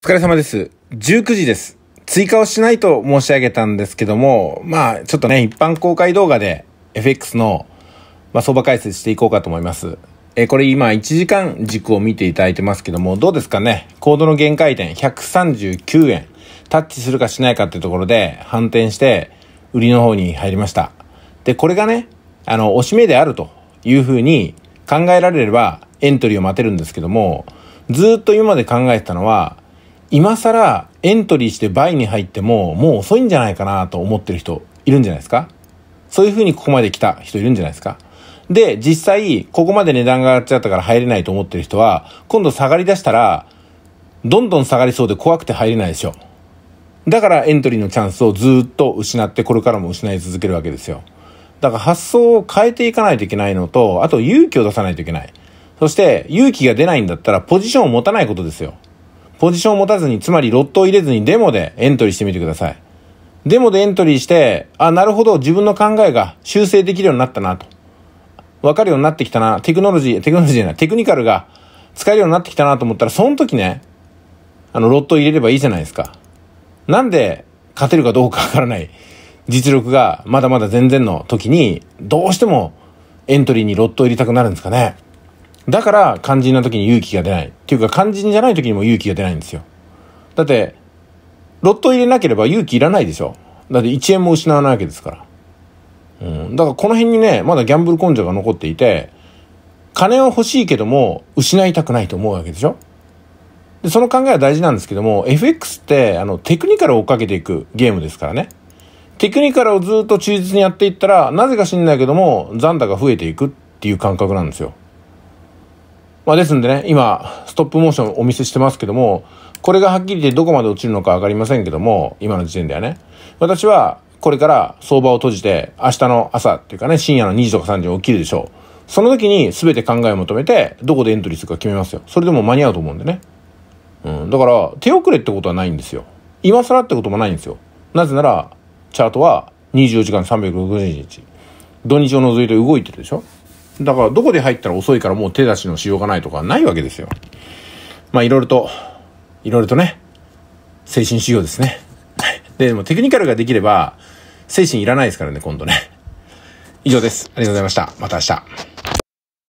お疲れ様です。19時です。追加をしないと申し上げたんですけども、まあ、ちょっとね、一般公開動画で FX の、まあ、相場解説していこうかと思います。えー、これ今1時間軸を見ていただいてますけども、どうですかねコードの限界点139円、タッチするかしないかっていうところで反転して、売りの方に入りました。で、これがね、あの、押し目であるというふうに考えられれば、エントリーを待てるんですけども、ずっと今まで考えてたのは、今更エントリーして倍に入ってももう遅いんじゃないかなと思ってる人いるんじゃないですかそういうふうにここまで来た人いるんじゃないですかで、実際、ここまで値段が上がっちゃったから入れないと思ってる人は、今度下がり出したら、どんどん下がりそうで怖くて入れないでしょ。だからエントリーのチャンスをずっと失って、これからも失い続けるわけですよ。だから発想を変えていかないといけないのと、あと勇気を出さないといけない。そして、勇気が出ないんだったらポジションを持たないことですよ。ポジションを持たずに、つまりロットを入れずにデモでエントリーしてみてください。デモでエントリーして、あ、なるほど、自分の考えが修正できるようになったなと。わかるようになってきたな。テクノロジー、テクノロジーじゃない、テクニカルが使えるようになってきたなと思ったら、その時ね、あの、ロットを入れればいいじゃないですか。なんで、勝てるかどうかわからない実力がまだまだ全然の時に、どうしてもエントリーにロットを入れたくなるんですかね。だから肝心な時に勇気が出ない。っていうか肝心じゃない時にも勇気が出ないんですよ。だって、ロット入れなければ勇気いらないでしょ。だって1円も失わないわけですから。うん。だからこの辺にね、まだギャンブル根性が残っていて、金は欲しいけども、失いたくないと思うわけでしょ。で、その考えは大事なんですけども、FX って、あの、テクニカルを追っかけていくゲームですからね。テクニカルをずっと忠実にやっていったら、なぜか知んないけども、残高が増えていくっていう感覚なんですよ。まあ、ですんでね、今、ストップモーションお見せしてますけども、これがはっきり言ってどこまで落ちるのかわかりませんけども、今の時点ではね。私は、これから相場を閉じて、明日の朝っていうかね、深夜の2時とか3時に起きるでしょう。その時に全て考えを求めて、どこでエントリーするか決めますよ。それでも間に合うと思うんでね。うん。だから、手遅れってことはないんですよ。今更ってこともないんですよ。なぜなら、チャートは24時間360日、土日を除いて動いてるでしょだからどこで入ったら遅いからもう手出しのしようがないとかないわけですよ。まあいろいろと、いろいろとね、精神修行ですね。で、でもテクニカルができれば、精神いらないですからね、今度ね。以上です。ありがとうございました。また明日。